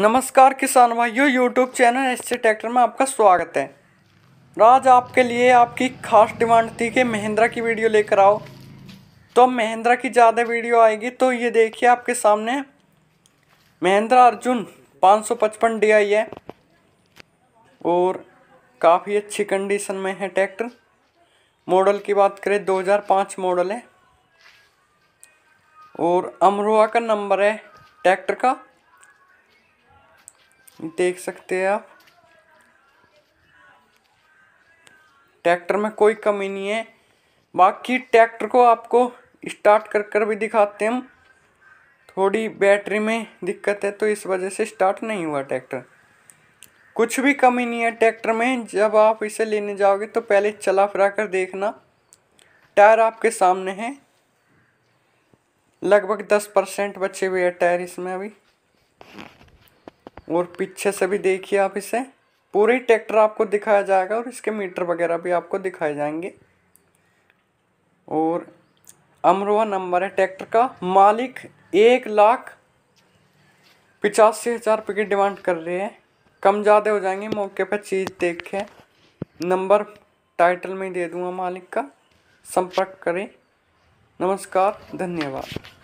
नमस्कार किसान भाइयों YouTube channel S C tractor में आपका स्वागत है राज तो आपके लिए आपकी खास डिमांड थी कि महिंद्रा की वीडियो लेकर आओ तो महिंद्रा की ज़्यादा वीडियो आएगी तो ये देखिए आपके सामने महिंद्रा अर्जुन 555 डीआई है और काफ़ी अच्छी कंडीशन में है ट्रैक्टर मॉडल की बात करें 2005 मॉडल है और अमरोहा का नंबर है ट्रैक्टर का देख सकते हैं आप ट्रैक्टर में कोई कमी नहीं है बाकी ट्रैक्टर को आपको स्टार्ट कर कर भी दिखाते हैं हम थोड़ी बैटरी में दिक्कत है तो इस वजह से स्टार्ट नहीं हुआ ट्रैक्टर कुछ भी कमी नहीं है ट्रैक्टर में जब आप इसे लेने जाओगे तो पहले चला फिरा कर देखना टायर आपके सामने है लगभग दस परसेंट बचे हुए हैं टायर इसमें अभी और पीछे से भी देखिए आप इसे पूरी ट्रैक्टर आपको दिखाया जाएगा और इसके मीटर वगैरह भी आपको दिखाए जाएंगे और अमरोहा नंबर है ट्रैक्टर का मालिक एक लाख पिचासी हज़ार रुपये की डिमांड कर रहे हैं कम ज़्यादा हो जाएंगे मौके पर चीज़ देखें नंबर टाइटल में दे दूंगा मालिक का संपर्क करें नमस्कार धन्यवाद